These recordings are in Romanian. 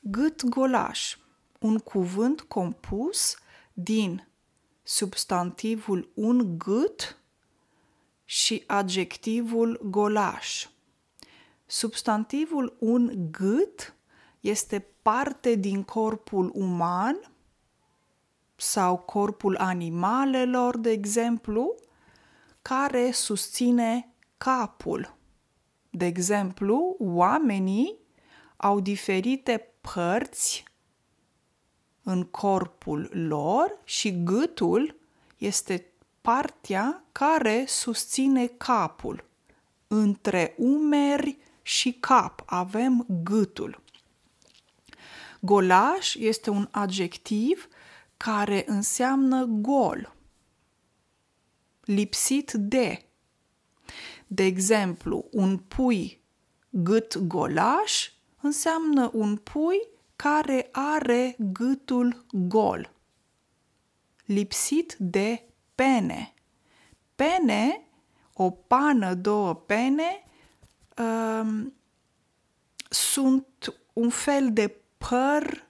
Gât golaș, un cuvânt compus din substantivul un gât și adjectivul golaș. Substantivul un gât este parte din corpul uman sau corpul animalelor, de exemplu, care susține capul. De exemplu, oamenii au diferite părți în corpul lor și gâtul este partea care susține capul. Între umeri și cap avem gâtul. Golaș este un adjectiv care înseamnă gol, lipsit de. De exemplu, un pui gât golaș înseamnă un pui care are gâtul gol, lipsit de pene. Pene, o pană, două pene, um, sunt un fel de păr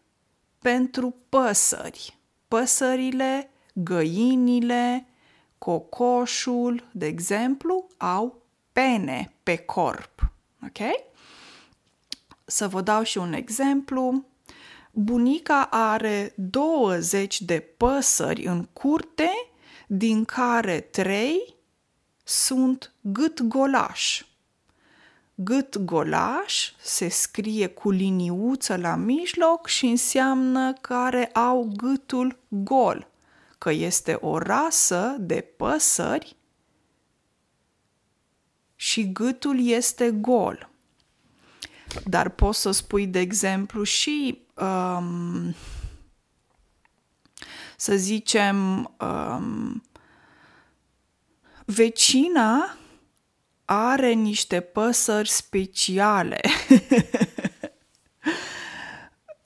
pentru păsări. Păsările, găinile, cocoșul, de exemplu, au pene pe corp. Okay? Să vă dau și un exemplu. Bunica are 20 de păsări în curte, din care 3 sunt gât golaș. Gât golaș se scrie cu liniuță la mijloc și înseamnă care au gâtul gol, că este o rasă de păsări și gâtul este gol. Dar poți să spui, de exemplu, și um, să zicem um, vecina are niște păsări speciale.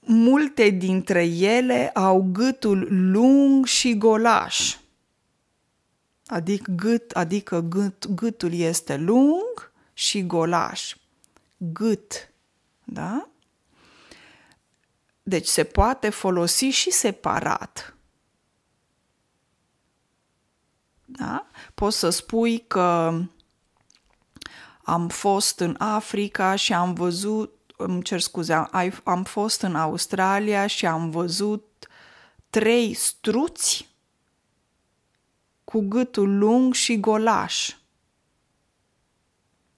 Multe dintre ele au gâtul lung și golaș. Adică gât, adică gât, gâtul este lung și golaș. Gât da? Deci se poate folosi și separat. Da? Poți să spui că am fost în Africa și am văzut, îmi cer scuze, am, am fost în Australia și am văzut trei struți cu gâtul lung și golaș.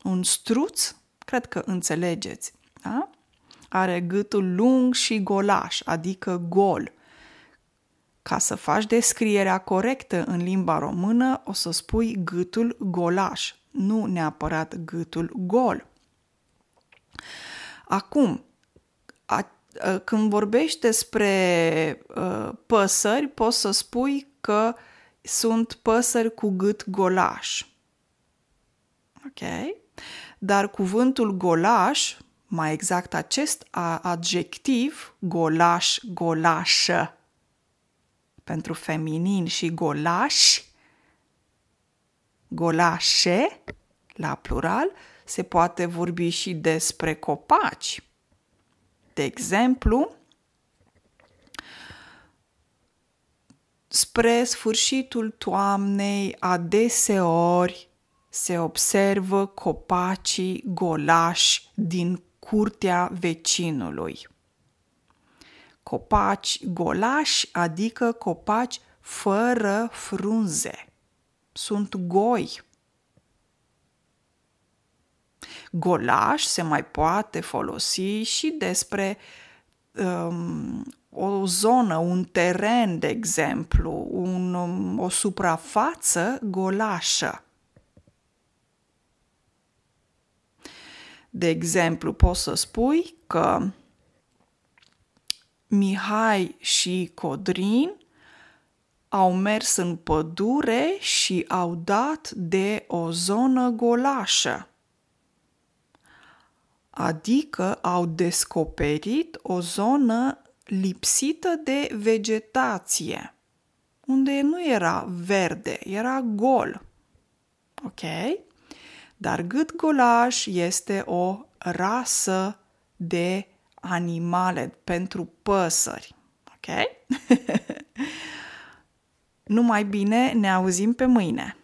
Un struț? Cred că înțelegeți. Da? Are gâtul lung și golaș, adică gol. Ca să faci descrierea corectă în limba română, o să spui gâtul golaș, nu neapărat gâtul gol. Acum, a, a, când vorbești despre a, păsări, poți să spui că sunt păsări cu gât golaș. Ok? Dar cuvântul golaș mai exact, acest adjectiv, golaș, golașă, pentru feminin și golaș, golașe, la plural, se poate vorbi și despre copaci. De exemplu, spre sfârșitul toamnei, adeseori se observă copacii golași din curtea vecinului. Copaci golași, adică copaci fără frunze. Sunt goi. Golaș se mai poate folosi și despre um, o zonă, un teren, de exemplu, un, um, o suprafață golașă De exemplu, poți să spui că Mihai și Codrin au mers în pădure și au dat de o zonă golașă, adică au descoperit o zonă lipsită de vegetație, unde nu era verde, era gol. Ok? Dar gât golaș este o rasă de animale pentru păsări. Ok? Numai bine, ne auzim pe mâine!